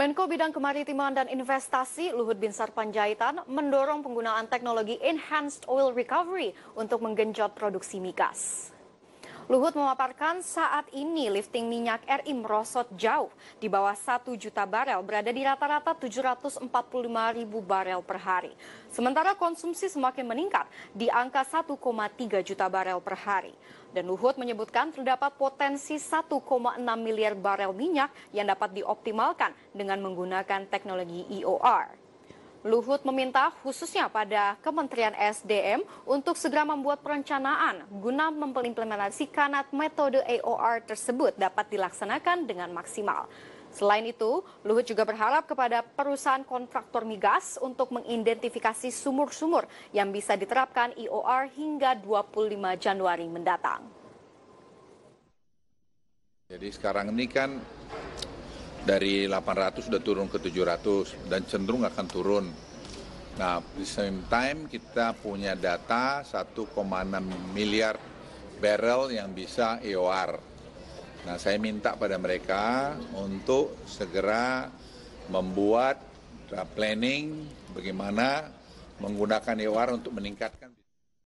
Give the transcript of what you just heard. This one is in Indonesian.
Menko Bidang Kemaritiman dan Investasi Luhut Binsar Panjaitan mendorong penggunaan teknologi Enhanced Oil Recovery untuk menggenjot produksi migas. Luhut memaparkan saat ini lifting minyak RI merosot jauh di bawah 1 juta barel berada di rata-rata 745 ribu barel per hari. Sementara konsumsi semakin meningkat di angka 1,3 juta barel per hari. Dan Luhut menyebutkan terdapat potensi 1,6 miliar barel minyak yang dapat dioptimalkan dengan menggunakan teknologi EOR. Luhut meminta khususnya pada Kementerian SDM untuk segera membuat perencanaan guna mengimplementasikan metode AOR tersebut dapat dilaksanakan dengan maksimal. Selain itu, Luhut juga berharap kepada perusahaan kontraktor migas untuk mengidentifikasi sumur-sumur yang bisa diterapkan IOR hingga 25 Januari mendatang. Jadi sekarang ini kan dari 800 sudah turun ke 700 dan cenderung akan turun. Nah, di same time kita punya data 1,6 miliar barrel yang bisa EOR. Nah, saya minta pada mereka untuk segera membuat uh, planning bagaimana menggunakan EOR untuk meningkatkan